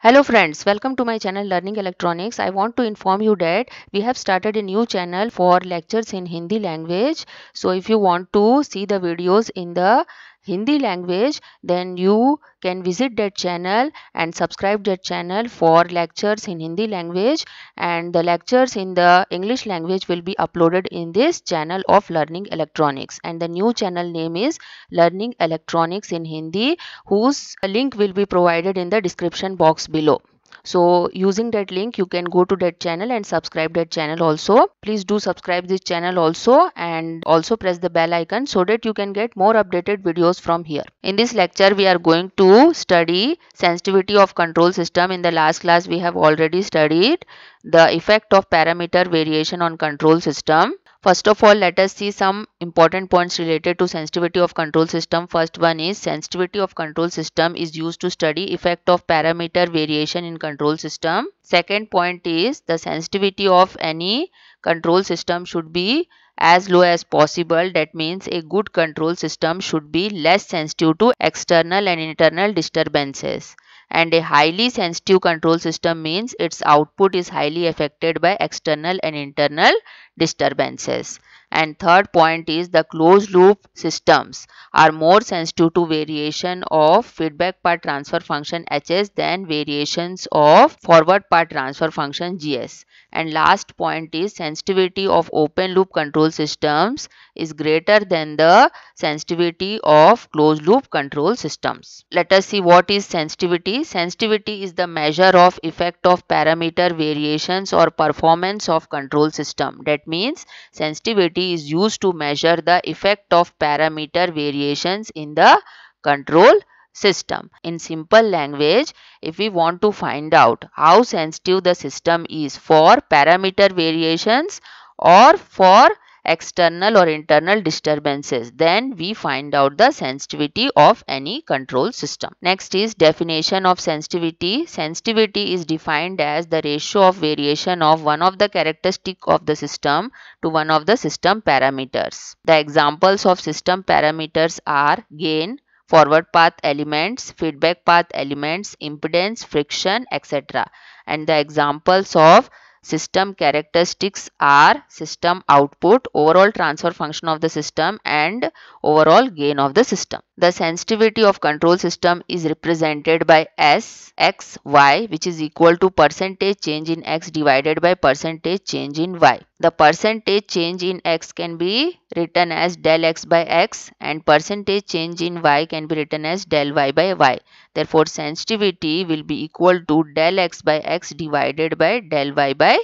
Hello friends, welcome to my channel Learning Electronics. I want to inform you that we have started a new channel for lectures in Hindi language. So if you want to see the videos in the Hindi language then you can visit that channel and subscribe that channel for lectures in Hindi language and the lectures in the English language will be uploaded in this channel of learning electronics and the new channel name is learning electronics in Hindi whose link will be provided in the description box below so using that link you can go to that channel and subscribe that channel also please do subscribe this channel also and also press the bell icon so that you can get more updated videos from here in this lecture we are going to study sensitivity of control system in the last class we have already studied the effect of parameter variation on control system First of all, let us see some important points related to sensitivity of control system. First one is sensitivity of control system is used to study effect of parameter variation in control system. Second point is the sensitivity of any control system should be as low as possible. That means a good control system should be less sensitive to external and internal disturbances and a highly sensitive control system means its output is highly affected by external and internal disturbances. And third point is the closed loop systems are more sensitive to variation of feedback part transfer function HS than variations of forward part transfer function GS. And last point is sensitivity of open loop control systems is greater than the sensitivity of closed loop control systems. Let us see what is sensitivity. Sensitivity is the measure of effect of parameter variations or performance of control system. That means sensitivity is used to measure the effect of parameter variations in the control system. In simple language, if we want to find out how sensitive the system is for parameter variations or for external or internal disturbances. Then we find out the sensitivity of any control system. Next is definition of sensitivity. Sensitivity is defined as the ratio of variation of one of the characteristic of the system to one of the system parameters. The examples of system parameters are gain, forward path elements, feedback path elements, impedance, friction, etc. And the examples of system characteristics are system output, overall transfer function of the system and overall gain of the system. The sensitivity of control system is represented by S x y which is equal to percentage change in x divided by percentage change in y. The percentage change in x can be written as del x by x and percentage change in y can be written as del y by y. Therefore sensitivity will be equal to del x by x divided by del y by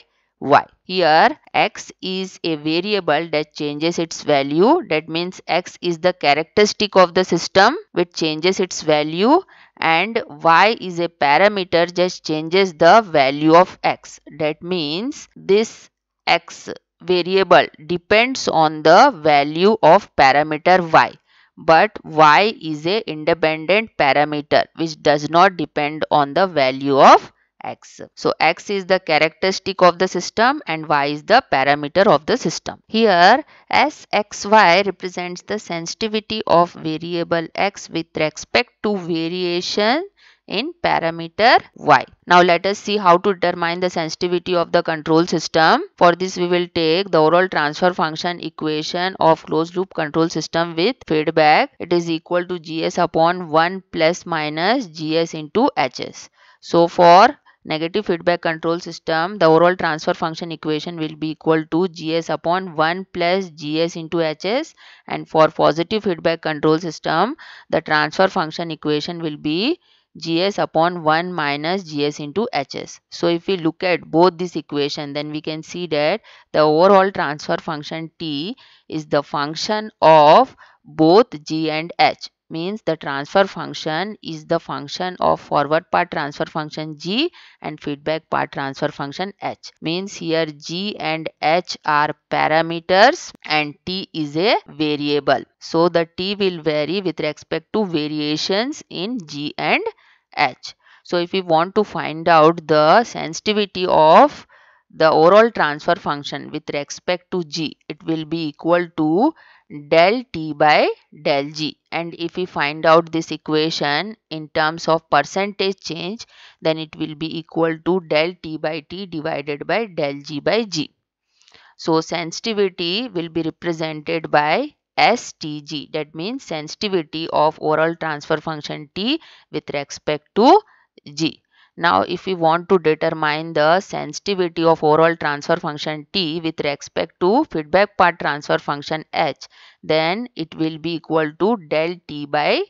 y. Here x is a variable that changes its value. That means x is the characteristic of the system which changes its value and y is a parameter just changes the value of x. That means this x variable depends on the value of parameter y but y is a independent parameter which does not depend on the value of x. So x is the characteristic of the system and y is the parameter of the system. Here sxy represents the sensitivity of variable x with respect to variation in parameter y. Now let us see how to determine the sensitivity of the control system. For this we will take the overall transfer function equation of closed loop control system with feedback. It is equal to gs upon 1 plus minus gs into hs. So for negative feedback control system, the overall transfer function equation will be equal to GS upon 1 plus GS into HS and for positive feedback control system, the transfer function equation will be GS upon 1 minus GS into HS. So if we look at both this equation then we can see that the overall transfer function T is the function of both G and H means the transfer function is the function of forward part transfer function g and feedback part transfer function h means here g and h are parameters and t is a variable so the t will vary with respect to variations in g and h so if we want to find out the sensitivity of the overall transfer function with respect to g it will be equal to del t by del g and if we find out this equation in terms of percentage change then it will be equal to del t by t divided by del g by g. So sensitivity will be represented by STG that means sensitivity of oral transfer function T with respect to G. Now, if we want to determine the sensitivity of overall transfer function T with respect to feedback part transfer function H, then it will be equal to del T by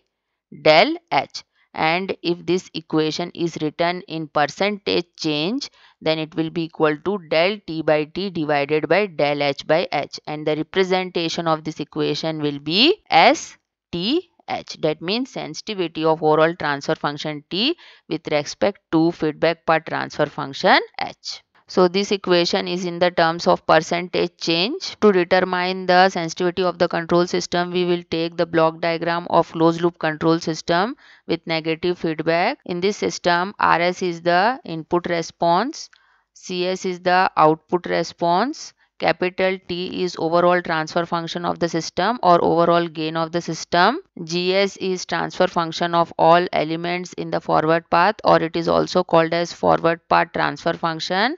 del H. And if this equation is written in percentage change, then it will be equal to del T by T divided by del H by H. And the representation of this equation will be S T H. That means sensitivity of overall transfer function T with respect to feedback part transfer function H. So this equation is in the terms of percentage change. To determine the sensitivity of the control system, we will take the block diagram of closed loop control system with negative feedback. In this system, RS is the input response, CS is the output response, Capital T is overall transfer function of the system or overall gain of the system. GS is transfer function of all elements in the forward path or it is also called as forward path transfer function.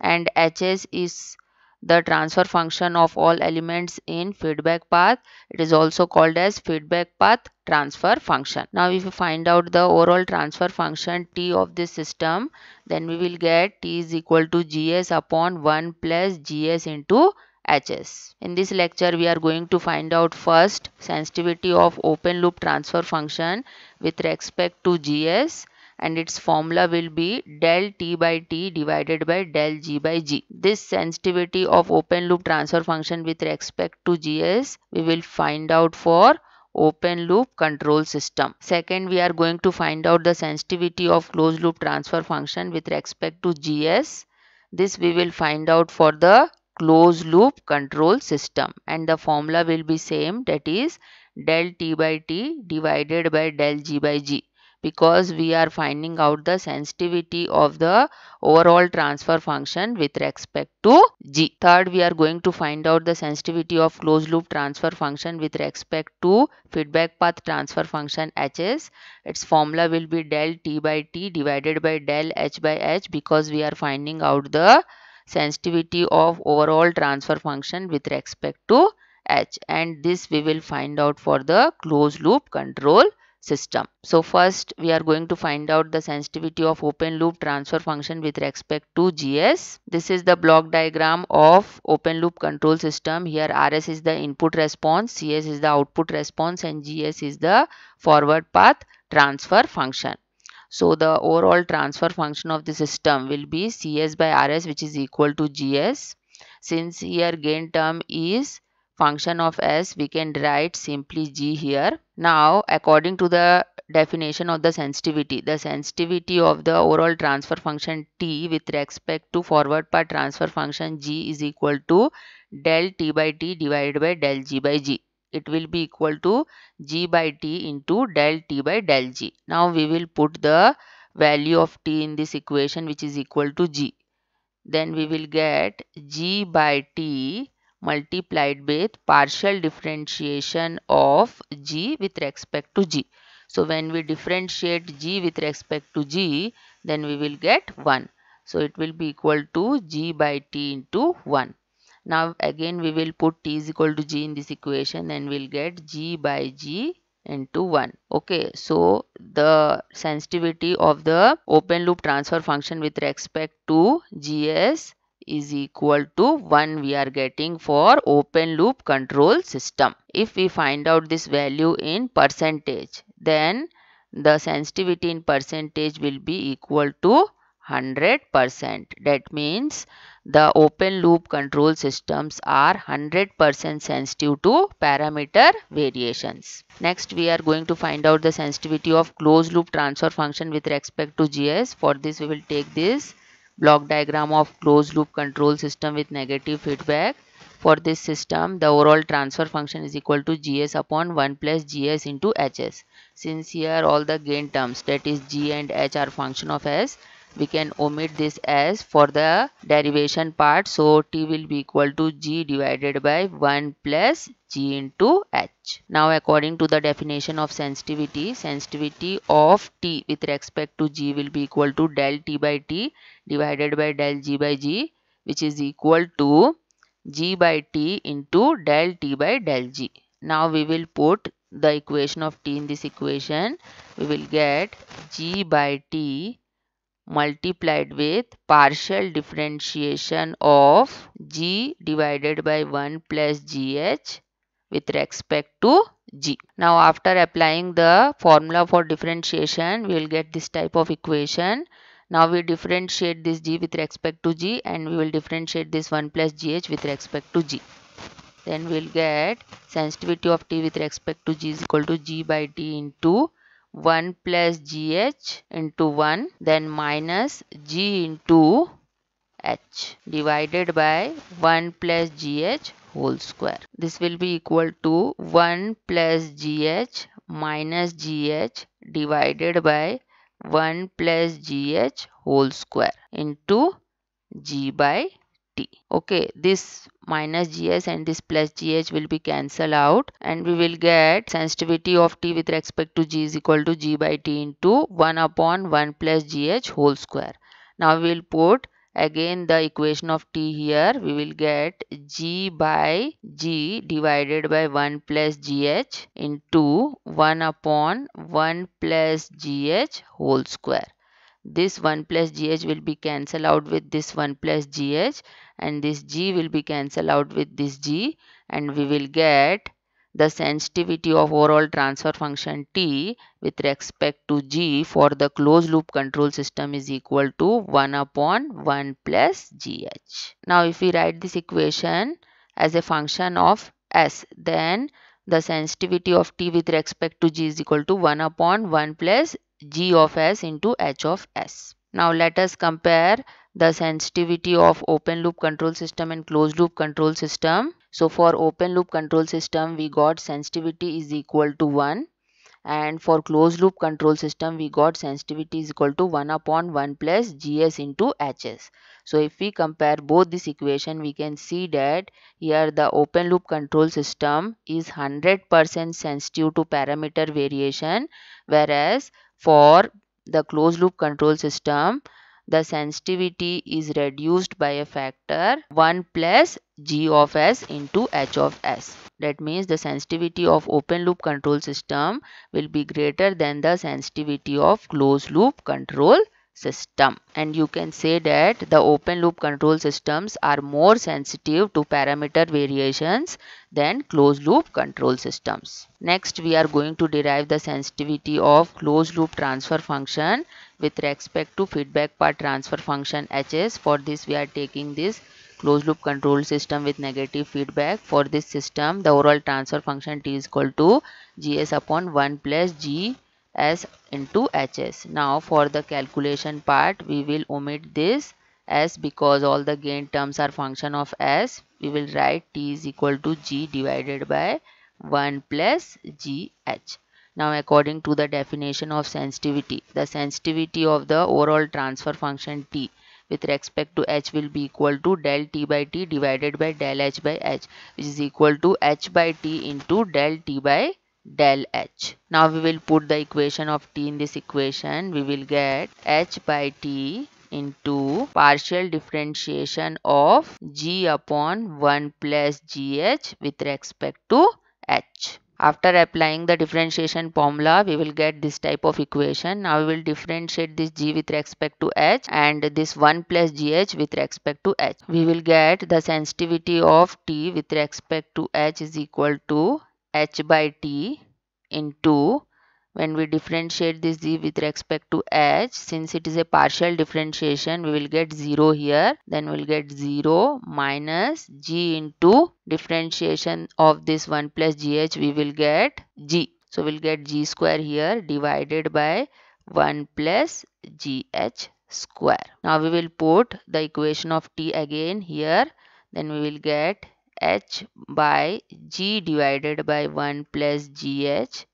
And HS is the transfer function of all elements in feedback path. It is also called as feedback path transfer function. Now if we find out the overall transfer function T of this system, then we will get T is equal to GS upon 1 plus GS into HS. In this lecture, we are going to find out first sensitivity of open loop transfer function with respect to GS and its formula will be del t by t divided by del g by g. This sensitivity of open loop transfer function with respect to GS we will find out for open loop control system. Second, we are going to find out the sensitivity of closed loop transfer function with respect to GS. This we will find out for the closed loop control system and the formula will be same that is del t by t divided by del g by g because we are finding out the sensitivity of the overall transfer function with respect to G. Third, we are going to find out the sensitivity of closed loop transfer function with respect to feedback path transfer function Hs. Its formula will be del T by T divided by del H by H because we are finding out the sensitivity of overall transfer function with respect to H and this we will find out for the closed loop control system. So first we are going to find out the sensitivity of open loop transfer function with respect to GS. This is the block diagram of open loop control system. Here RS is the input response, CS is the output response and GS is the forward path transfer function. So the overall transfer function of the system will be CS by RS which is equal to GS. Since here gain term is function of s we can write simply g here now according to the definition of the sensitivity the sensitivity of the overall transfer function t with respect to forward path transfer function g is equal to del t by t divided by del g by g it will be equal to g by t into del t by del g now we will put the value of t in this equation which is equal to g then we will get g by t multiplied with partial differentiation of g with respect to g. So when we differentiate g with respect to g, then we will get 1. So it will be equal to g by t into 1. Now again we will put t is equal to g in this equation and we'll get g by g into 1 okay so the sensitivity of the open loop transfer function with respect to gs is equal to 1 we are getting for open loop control system. If we find out this value in percentage, then the sensitivity in percentage will be equal to 100%. That means the open loop control systems are 100% sensitive to parameter variations. Next we are going to find out the sensitivity of closed loop transfer function with respect to GS. For this we will take this block diagram of closed loop control system with negative feedback. For this system, the overall transfer function is equal to Gs upon 1 plus Gs into Hs. Since here all the gain terms that is G and H are function of S, we can omit this as for the derivation part so t will be equal to g divided by 1 plus g into h now according to the definition of sensitivity sensitivity of t with respect to g will be equal to del t by t divided by del g by g which is equal to g by t into del t by del g now we will put the equation of t in this equation we will get g by t multiplied with partial differentiation of g divided by 1 plus gh with respect to g. Now after applying the formula for differentiation we will get this type of equation. Now we differentiate this g with respect to g and we will differentiate this 1 plus gh with respect to g. Then we will get sensitivity of t with respect to g is equal to g by t into 1 plus gh into 1 then minus g into h divided by 1 plus gh whole square. This will be equal to 1 plus gh minus gh divided by 1 plus gh whole square into g by t okay this minus gs and this plus gh will be cancelled out and we will get sensitivity of t with respect to g is equal to g by t into 1 upon 1 plus gh whole square now we will put again the equation of t here we will get g by g divided by 1 plus gh into 1 upon 1 plus gh whole square this 1 plus gh will be cancelled out with this 1 plus gh and this g will be cancelled out with this g and we will get the sensitivity of overall transfer function t with respect to g for the closed loop control system is equal to 1 upon 1 plus gh. Now if we write this equation as a function of s then the sensitivity of t with respect to g is equal to 1 upon 1 plus g of s into h of s. Now let us compare the sensitivity of open loop control system and closed loop control system. So for open loop control system we got sensitivity is equal to 1 and for closed loop control system we got sensitivity is equal to 1 upon 1 plus gs into hs. So if we compare both this equation we can see that here the open loop control system is 100% sensitive to parameter variation whereas for the closed loop control system, the sensitivity is reduced by a factor 1 plus g of s into h of s. That means the sensitivity of open loop control system will be greater than the sensitivity of closed loop control system and you can say that the open loop control systems are more sensitive to parameter variations than closed loop control systems. Next we are going to derive the sensitivity of closed loop transfer function with respect to feedback part transfer function HS. For this we are taking this closed loop control system with negative feedback. For this system the overall transfer function T is equal to GS upon 1 plus G as into hs. Now for the calculation part we will omit this s because all the gain terms are function of s. We will write t is equal to g divided by 1 plus gh. Now according to the definition of sensitivity, the sensitivity of the overall transfer function t with respect to h will be equal to del t by t divided by del h by h which is equal to h by t into del t by del h. Now we will put the equation of t in this equation. We will get h by t into partial differentiation of g upon 1 plus gh with respect to h. After applying the differentiation formula, we will get this type of equation. Now we will differentiate this g with respect to h and this 1 plus gh with respect to h. We will get the sensitivity of t with respect to h is equal to h by t into when we differentiate this z with respect to h since it is a partial differentiation we will get 0 here then we'll get 0 minus g into differentiation of this 1 plus gh we will get g so we'll get g square here divided by 1 plus gh square now we will put the equation of t again here then we will get h by g divided by 1 plus gh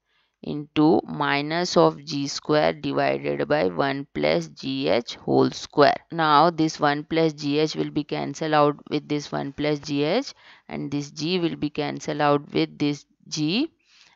into minus of g square divided by 1 plus gh whole square. Now this 1 plus gh will be cancelled out with this 1 plus gh and this g will be cancelled out with this g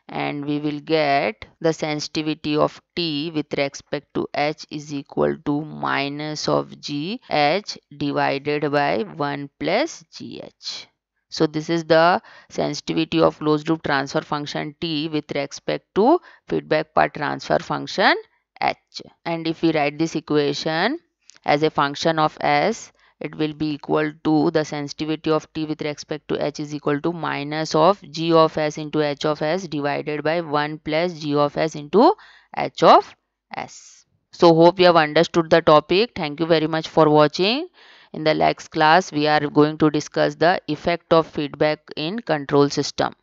and we will get the sensitivity of t with respect to h is equal to minus of g h divided by 1 plus gh. So this is the sensitivity of closed loop transfer function T with respect to feedback part transfer function H. And if we write this equation as a function of S, it will be equal to the sensitivity of T with respect to H is equal to minus of G of S into H of S divided by 1 plus G of S into H of S. So hope you have understood the topic. Thank you very much for watching. In the next class, we are going to discuss the effect of feedback in control system.